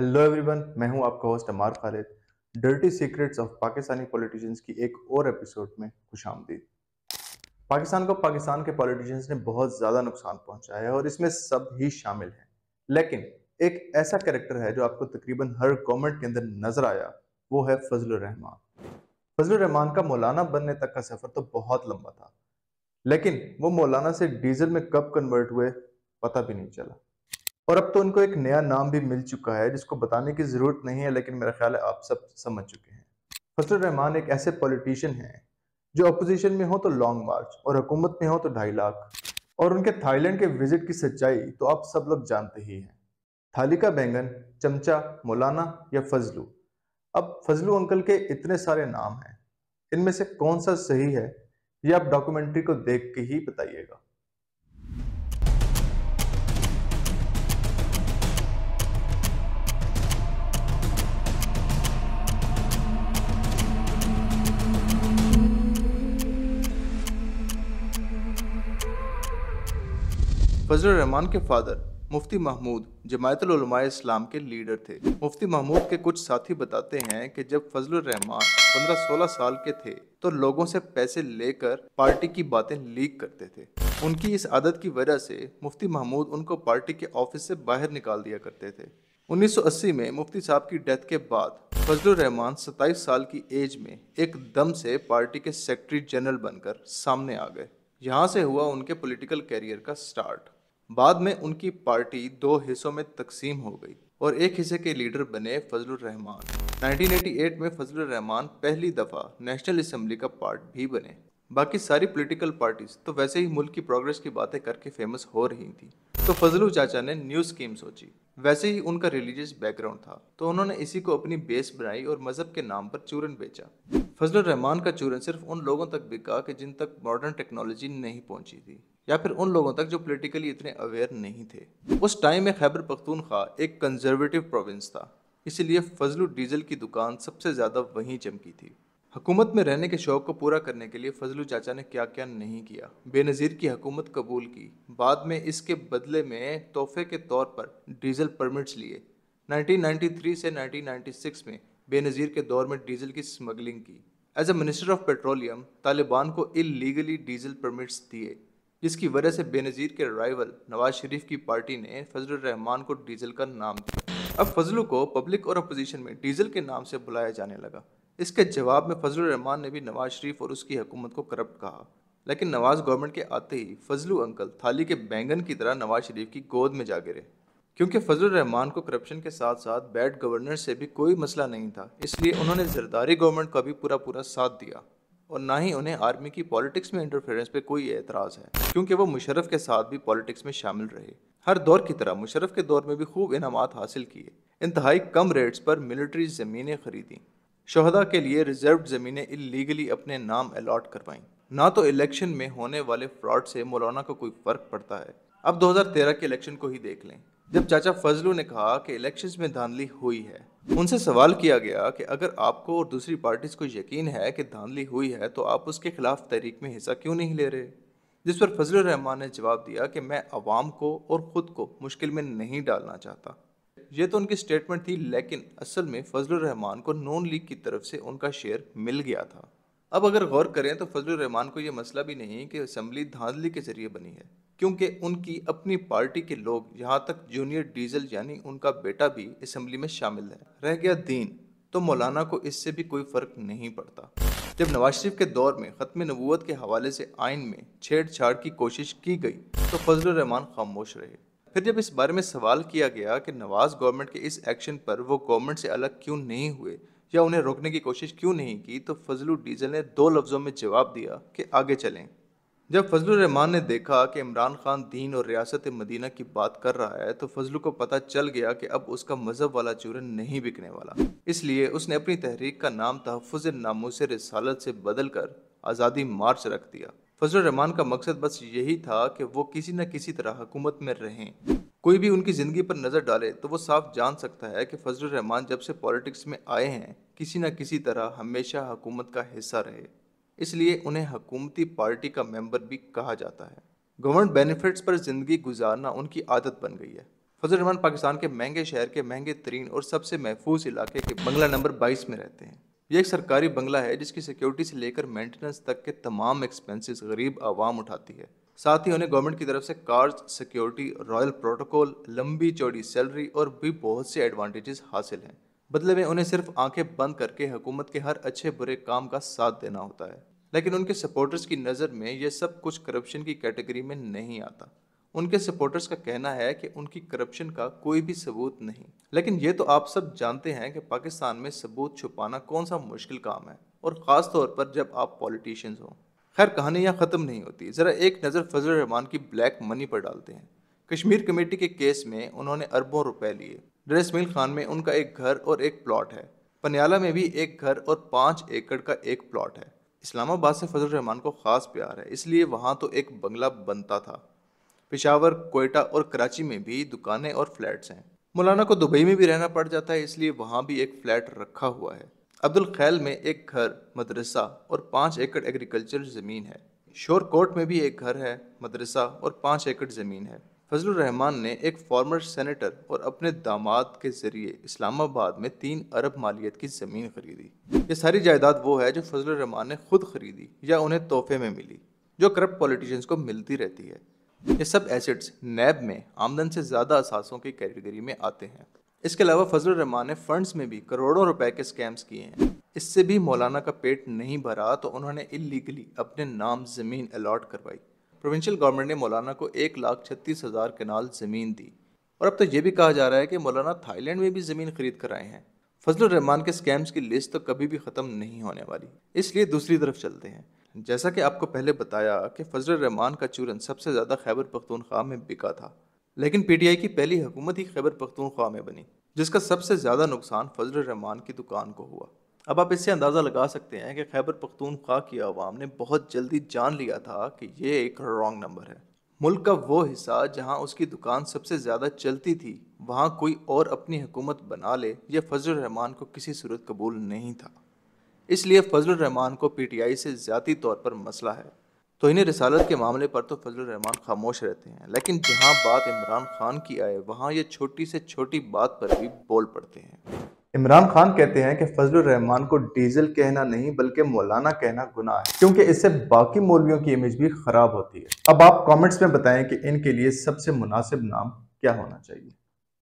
hello everyone मैं हूं आपका host Ammar Khalid dirty secrets of Pakistani politicians की एक और एपिसोड में खुश आमदीद पाकिस्तान को पाकिस्तान के पॉलिटिशियंस ने बहुत ज़्यादा नुकसान पहुंचाया है और इसमें सब ही शामिल हैं लेकिन एक ऐसा कैरेक्टर है जो आपको तकरीबन हर गवर्नमेंट के अंदर नजर आया वो है फजल रहमान फजल रहमान का मौलाना बनने तक का सफ़र तो बहुत लंबा था लेकिन वो मौलाना से डीजल में कब कन्वर्ट हुए पता भी नहीं चला और अब तो उनको एक नया नाम भी मिल चुका है जिसको बताने की ज़रूरत नहीं है लेकिन मेरा ख्याल है आप सब समझ चुके हैं फसल रहमान एक ऐसे पॉलिटिशियन हैं जो अपोजिशन में हो तो लॉन्ग मार्च और हुकूमत में हो तो ढाई लाख और उनके थाईलैंड के विजिट की सच्चाई तो आप सब लोग जानते ही हैं थाली का बैंगन चमचा मौलाना या फजलू अब फजलू अंकल के इतने सारे नाम हैं इनमें से कौन सा सही है ये आप डॉक्यूमेंट्री को देख के ही बताइएगा रहमान के फादर मुफ्ती महमूद जमायतलमा इस्लाम के लीडर थे मुफ्ती महमूद के कुछ साथी बताते हैं कि जब फजल रहमान पंद्रह सोलह साल के थे तो लोगों से पैसे लेकर पार्टी की बातें लीक करते थे उनकी इस आदत की वजह से मुफ्ती महमूद उनको पार्टी के ऑफिस से बाहर निकाल दिया करते थे 1980 में मुफ्ती साहब की डेथ के बाद फजल रहमान 27 साल की एज में एकदम से पार्टी के सेक्रेटरी जनरल बनकर सामने आ गए यहाँ से हुआ उनके पोलिटिकल कैरियर का स्टार्ट बाद में उनकी पार्टी दो हिस्सों में तकसीम हो गई और एक हिस्से के लीडर बने फजल रहमान 1988 में फजल रहमान पहली दफ़ा नेशनल असम्बली का पार्ट भी बने बाकी सारी पॉलिटिकल पार्टीज तो वैसे ही मुल्क की प्रोग्रेस की बातें करके फेमस हो रही थी तो फजलू चाचा ने न्यू स्कीम सोची वैसे ही उनका रिलीजियस बैकग्राउंड था तो उन्होंने इसी को अपनी बेस बनाई और मजहब के नाम पर चूरन बेचा फजल रहमान का चूरन सिर्फ उन लोगों तक बिका कि जिन तक मॉडर्न टेक्नोलॉजी नहीं पहुंची थी या फिर उन लोगों तक जो पोलिटिकली इतने अवेयर नहीं थे उस टाइम में खैबर पख्तूनख्वा एक कंजर्वेटिव प्रोविंस था इसीलिए फजलू डीजल की दुकान सबसे ज़्यादा वहीं चमकी थी हुकूमत में रहने के शौक़ को पूरा करने के लिए फजलू चाचा ने क्या क्या नहीं किया बेनज़ीर की हुकूमत कबूल की बाद में इसके बदले में तोहफे के तौर पर डीजल परमिट्स लिए 1993 से 1996 में बेनज़ीर के दौर में डीजल की स्मगलिंग की as a minister of petroleum Taliban को इलीगली डीजल परमिट्स दिए जिसकी वजह से बेनज़ीर के राइवल नवाज शरीफ की पार्टी ने फजल रहमान को डीजल का नाम दिया अब फजलू को पब्लिक और अपोजिशन में डीजल के नाम से बुलाया जाने लगा इसके जवाब में फजल रहमान ने भी नवाज शरीफ और उसकी हुकूमत को करप्ट कहा लेकिन नवाज गवर्नमेंट के आते ही फजलू अंकल थाली के बैंगन की तरह नवाज शरीफ की गोद में जा गिरे क्योंकि फजल रहमान को करप्शन के साथ साथ बैड गवर्नर से भी कोई मसला नहीं था इसलिए उन्होंने जरदारी गवर्नमेंट का भी पूरा पूरा साथ दिया और ना ही उन्हें आर्मी की पॉलिटिक्स में इंटरफेरेंस पे कोई एतराज़ है क्योंकि वो मुशरफ के साथ भी पॉलिटिक्स में शामिल रहे हर दौर की तरह मुशरफ के दौर में भी खूब इनाम हासिल किए इंतहाई कम रेट्स पर मिलिट्री ज़मीनें खरीदी शहदा के लिए रिजर्व ज़मीनें इलीगली अपने नाम अलाट करवाई ना तो इलेक्शन में होने वाले फ्रॉड से मौलाना को कोई फ़र्क पड़ता है अब 2013 के इलेक्शन को ही देख लें जब चाचा फजलू ने कहा कि इलेक्शंस में धांधली हुई है उनसे सवाल किया गया कि अगर आपको और दूसरी पार्टीज को यकीन है कि धांधली हुई है तो आप उसके खिलाफ तहरीक में हिस्सा क्यों नहीं ले रहे जिस पर फजल रहमान ने जवाब दिया कि मैं आवाम को और ख़ुद को मुश्किल में नहीं डालना चाहता ये तो उनकी स्टेटमेंट थी लेकिन असल में फजल रहमान को नॉन लीग की तरफ से उनका शेयर मिल गया था अब अगर गौर करें तो फजल रहमान को यह मसला भी नहीं कि असम्बली धांधली के जरिए बनी है क्योंकि उनकी अपनी पार्टी के लोग यहाँ तक जूनियर डीजल यानी उनका बेटा भी असम्बली में शामिल है रह गया दीन तो मौलाना को इससे भी कोई फ़र्क नहीं पड़ता जब नवाज शरीफ के दौर में ख़त्म नबूत के हवाले से आइन में छेड़छाड़ की कोशिश की गई तो फजल रहमान खामोश रहे फिर जब इस बारे में सवाल किया गया कि नवाज गवर्नमेंट के इस एक्शन पर वो गवर्नमेंट से अलग क्यों नहीं हुए या उन्हें रोकने की कोशिश क्यों नहीं की तो फजलू डीजल ने दो लफ्ज़ों में जवाब दिया कि आगे चलें जब फजल रहमान ने देखा कि इमरान खान दीन और रियासत मदीना की बात कर रहा है तो फजलू को पता चल गया कि अब उसका मज़हब वाला चूरन नहीं बिकने वाला इसलिए उसने अपनी तहरीक का नाम तहफ़ नामूस रसालत से बदल कर आज़ादी मार्च रख दिया फजल रहमान का मकसद बस यही था कि वो किसी न किसी तरह हुकूमत में रहें कोई भी उनकी ज़िंदगी पर नज़र डाले तो वो साफ जान सकता है कि फजल रहमान जब से पॉलिटिक्स में आए हैं किसी न किसी तरह हमेशा हकूमत का हिस्सा रहे इसलिए उन्हें हकूमती पार्टी का मेंबर भी कहा जाता है गवर्नमेंट बेनिफिट्स पर ज़िंदगी गुजारना उनकी आदत बन गई है फजल रहमान पाकिस्तान के महंगे शहर के महंगे तरीन और सबसे महफूज इलाके के बंगला नंबर 22 में रहते हैं ये एक सरकारी बंगला है जिसकी सिक्योरिटी से लेकर मेंटेनेंस तक के तमाम एक्सपेंसेस गरीब आवाम उठाती है साथ ही उन्हें गवर्नमेंट की तरफ से कार्ड सिक्योरिटी रॉयल प्रोटोकॉल लंबी चौड़ी सैलरी और भी बहुत से एडवांटेजेस हासिल हैं बदले मतलब में उन्हें सिर्फ आंखें बंद करके हुकूमत के हर अच्छे बुरे काम का साथ देना होता है लेकिन उनके सपोर्टर्स की नज़र में यह सब कुछ करप्शन की कैटेगरी में नहीं आता उनके सपोर्टर्स का कहना है कि उनकी करप्शन का कोई भी सबूत नहीं लेकिन ये तो आप सब जानते हैं कि पाकिस्तान में सबूत छुपाना कौन सा मुश्किल काम है और ख़ास तौर पर जब आप पॉलिटिशियंस हों खैर कहानी यहाँ ख़त्म नहीं होती ज़रा एक नज़र फजल रहमान की ब्लैक मनी पर डालते हैं कश्मीर कमेटी के केस में उन्होंने अरबों रुपए लिए डरेसमिल खान में उनका एक घर और एक प्लॉट है पनियाला में भी एक घर और पाँच एकड़ का एक प्लॉट है इस्लामाबाद से फजल रहमान को ख़ास प्यार है इसलिए वहाँ तो एक बंगला बनता था पिशावर कोयटा और कराची में भी दुकानें और फ्लैट्स हैं मौलाना को दुबई में भी रहना पड़ जाता है इसलिए वहाँ भी एक फ्लैट रखा हुआ है अब्दुल खैल में एक घर मदरसा और पाँच एकड़ एग्रीकल्चर ज़मीन है शोर कोट में भी एक घर है मदरसा और पाँच एकड़ ज़मीन है फजल रहमान ने एक फॉर्मर सेनेटर और अपने दामाद के जरिए इस्लामाबाद में तीन अरब मालियत की ज़मीन खरीदी ये सारी जायदाद वो है जो फजल रहमान ने खुद खरीदी या उन्हें तोहफे में मिली जो करप्ट पॉलिटिशियंस को मिलती रहती है ये सब एसेट्स नैब में आमदन से ज़्यादा असासों की कैटेगरी में आते हैं इसके अलावा फजल रहमान ने फंड्स में भी करोड़ों रुपए के स्कैम्स किए हैं इससे भी मौलाना का पेट नहीं भरा तो उन्होंने इलीगली अपने नाम ज़मीन अलाट करवाई प्रोविंशियल गवर्नमेंट ने मौलाना को एक लाख छत्तीस हज़ार कनाल ज़मीन दी और अब तो ये भी कहा जा रहा है कि मौलाना थाईलैंड में भी ज़मीन खरीद कर आए हैं फजल रहमान के स्कैम्स की लिस्ट तो कभी भी ख़त्म नहीं होने वाली इसलिए दूसरी तरफ चलते हैं जैसा कि आपको पहले बताया कि फजल रहमान का चूरन सबसे ज़्यादा खैबर पख्तूनख्वा में बिका था लेकिन पीटीआई की पहली हुकूमत ही खैबर पख्तूनख्वा में बनी जिसका सबसे ज़्यादा नुकसान फजल रहमान की दुकान को हुआ अब आप इससे अंदाज़ा लगा सकते हैं कि खैबर पख्तूनख्वा की आवाम ने बहुत जल्दी जान लिया था कि यह एक रॉन्ग नंबर है मुल्क का वो हिस्सा जहाँ उसकी दुकान सबसे ज़्यादा चलती थी वहाँ कोई और अपनी हुकूमत बना ले यह फजल रहमान को किसी सूरत कबूल नहीं था इसलिए फजल रहमान को पीटीआई से ज़्यादा तौर पर मसला है तो इन्हें रिसालत के मामले पर तो फजल रहमान खामोश रहते हैं लेकिन जहां बात इमरान खान की आए वहां ये छोटी से छोटी बात पर भी बोल पड़ते हैं इमरान खान कहते हैं कि फजल रहमान को डीजल कहना नहीं बल्कि मौलाना कहना गुनाह है क्योंकि इससे बाकी मौलवियों की इमेज भी खराब होती है अब आप कमेंट्स में बताएं कि इनके लिए सबसे मुनासिब नाम क्या होना चाहिए